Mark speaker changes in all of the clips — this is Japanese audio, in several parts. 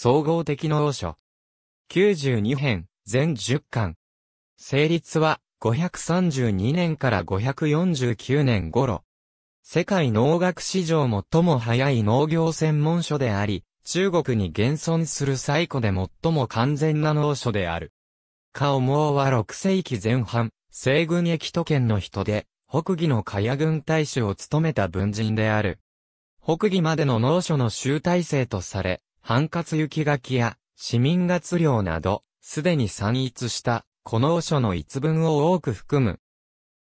Speaker 1: 総合的農書。92編、全10巻。成立は、532年から549年頃。世界農学史上最も早い農業専門書であり、中国に現存する最古で最も完全な農書である。カオモーは6世紀前半、西軍駅都県の人で、北義の加屋軍大使を務めた文人である。北義までの農書の集大成とされ、ハンカツ雪書きや市民月料など、すでに散逸したこの書の一文を多く含む。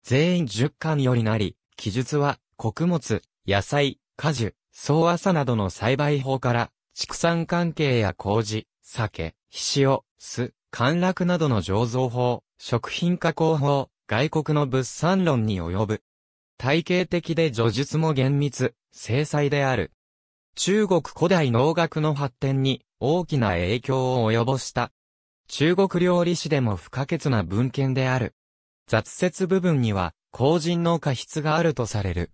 Speaker 1: 全10巻よりなり、記述は穀物、野菜、果樹、総朝などの栽培法から、畜産関係や麹、酒、ひしお、酢、陥落などの醸造法、食品加工法、外国の物産論に及ぶ。体系的で叙述も厳密、精細である。中国古代農学の発展に大きな影響を及ぼした。中国料理史でも不可欠な文献である。雑説部分には、後人の過失があるとされる。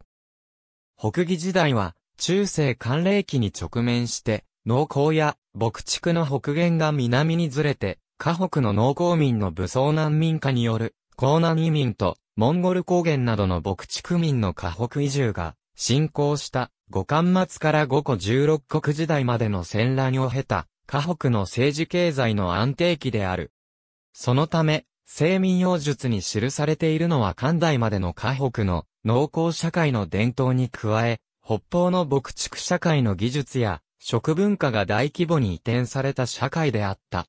Speaker 1: 北魏時代は、中世寒冷期に直面して、農耕や牧畜の北限が南にずれて、河北の農耕民の武装難民化による、江南移民と、モンゴル高原などの牧畜民の河北移住が、進行した。五冠末から五個十六国時代までの戦乱を経た、河北の政治経済の安定期である。そのため、生民用術に記されているのは関代までの河北の農耕社会の伝統に加え、北方の牧畜社会の技術や食文化が大規模に移転された社会であった。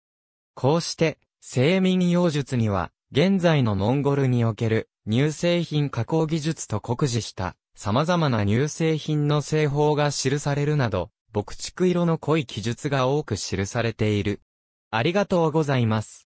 Speaker 1: こうして、生民用術には、現在のモンゴルにおける乳製品加工技術と酷似した様々な乳製品の製法が記されるなど、牧畜色の濃い記述が多く記されている。ありがとうございます。